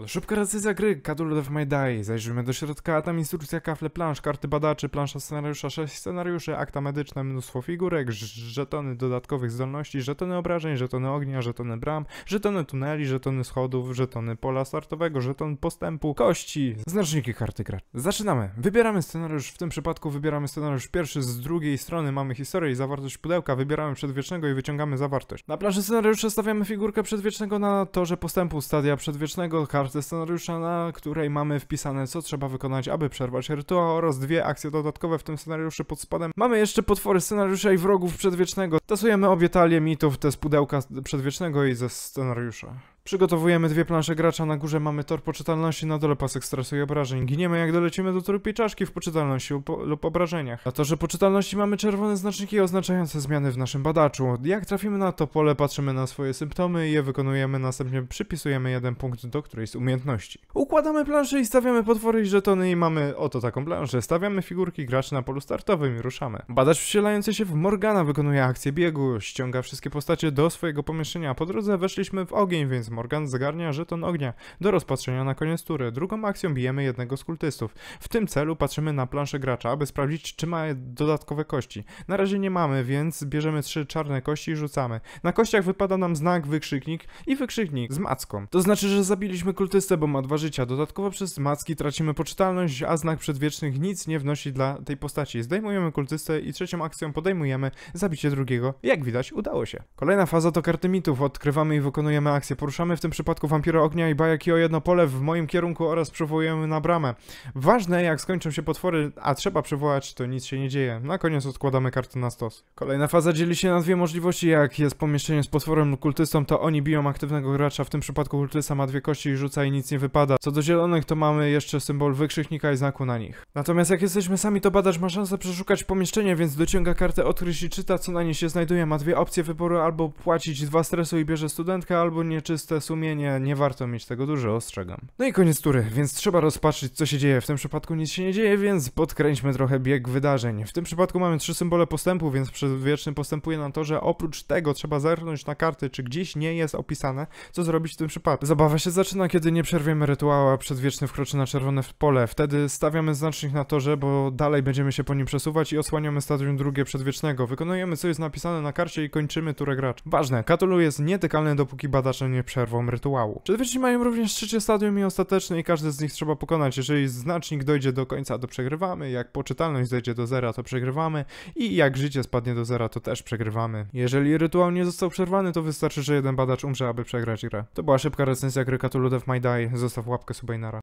Ale szybka recyzja gry, Cthulhu Death My Day. Zajrzyjmy do środka, a tam instrukcja, kafle, plansz, karty badaczy, plansza scenariusza, 6 scenariuszy, akta medyczne, mnóstwo figurek, żetony dodatkowych zdolności, żetony obrażeń, żetony ognia, żetony bram, żetony tuneli, żetony schodów, żetony pola startowego, żeton postępu, kości, znaczniki karty gra. Zaczynamy! Wybieramy scenariusz, w tym przypadku wybieramy scenariusz pierwszy, z drugiej strony mamy historię i zawartość pudełka, wybieramy przedwiecznego i wyciągamy zawartość. Na planszy scenariusza stawiamy figurkę przedwiecznego na torze postępu stadia przedwiecznego, kart kartce scenariusza, na której mamy wpisane, co trzeba wykonać, aby przerwać rytuał oraz dwie akcje dodatkowe w tym scenariuszu pod spodem. Mamy jeszcze potwory scenariusza i wrogów przedwiecznego. Tasujemy obie talie mitów, te z pudełka przedwiecznego i ze scenariusza. Przygotowujemy dwie plansze gracza, na górze mamy tor poczytalności, na dole pasek stresu i obrażeń. Giniemy jak dolecimy do trupiej czaszki w poczytalności lub obrażeniach. Na torze poczytalności mamy czerwone znaczniki oznaczające zmiany w naszym badaczu. Jak trafimy na to pole, patrzymy na swoje symptomy i je wykonujemy, następnie przypisujemy jeden punkt do którejś z umiejętności. Układamy plansze i stawiamy potwory i żetony i mamy oto taką planszę. Stawiamy figurki graczy na polu startowym i ruszamy. Badacz wcielający się w Morgana wykonuje akcję biegu, ściąga wszystkie postacie do swojego pomieszczenia. Po drodze weszliśmy w ogień, więc Morgan zagarnia żeton ognia do rozpatrzenia na koniec tury. Drugą akcją bijemy jednego z kultystów. W tym celu patrzymy na planszę gracza, aby sprawdzić czy ma dodatkowe kości. Na razie nie mamy, więc bierzemy trzy czarne kości i rzucamy. Na kościach wypada nam znak, wykrzyknik i wykrzyknik z macką. To znaczy, że zabiliśmy kultystę, bo ma dwa życia. Dodatkowo przez macki tracimy poczytalność, a znak przedwiecznych nic nie wnosi dla tej postaci. Zdejmujemy kultystę i trzecią akcją podejmujemy zabicie drugiego. Jak widać udało się. Kolejna faza to karty mitów. Odkrywamy i wykonujemy akcję poruszania Zapraszamy w tym przypadku Wampiro ognia i bajaki o jedno pole w moim kierunku oraz przywołujemy na bramę. Ważne, jak skończą się potwory, a trzeba przywołać, to nic się nie dzieje. Na koniec odkładamy karty na stos. Kolejna faza dzieli się na dwie możliwości. Jak jest pomieszczenie z potworem lub kultystą, to oni biją aktywnego gracza. W tym przypadku kultysta ma dwie kości i rzuca i nic nie wypada. Co do zielonych, to mamy jeszcze symbol wykrzyknika i znaku na nich. Natomiast jak jesteśmy sami, to badacz ma szansę przeszukać pomieszczenie, więc dociąga kartę, odkryć i czyta, co na niej się znajduje. Ma dwie opcje wyboru, albo płacić dwa stresu i bierze studentkę, albo nieczysty czyste sumienie, nie warto mieć tego dużo, ostrzegam. No i koniec tury, więc trzeba rozpatrzyć, co się dzieje. W tym przypadku nic się nie dzieje, więc podkręćmy trochę bieg wydarzeń. W tym przypadku mamy trzy symbole postępu, więc przedwieczny postępuje na to, że oprócz tego trzeba zerknąć na karty, czy gdzieś nie jest opisane, co zrobić w tym przypadku. Zabawa się zaczyna, kiedy nie przerwiemy rytuała, przedwieczny wkroczy na czerwone pole. Wtedy stawiamy znacznik na torze, bo dalej będziemy się po nim przesuwać i osłaniamy stadium drugie przedwiecznego. Wykonujemy, co jest napisane na karcie i kończymy turę gracz. Ważne, Katulu jest nietykalny, dopóki badacz nie przerwą rytuału. Przedwyci mają również trzecie stadium i ostateczne i każdy z nich trzeba pokonać. Jeżeli znacznik dojdzie do końca, to przegrywamy, jak poczytalność dojdzie do zera, to przegrywamy i jak życie spadnie do zera, to też przegrywamy. Jeżeli rytuał nie został przerwany, to wystarczy, że jeden badacz umrze, aby przegrać grę. To była szybka recenzja gry Cthulhu Death My Die. Zostaw łapkę Subainara.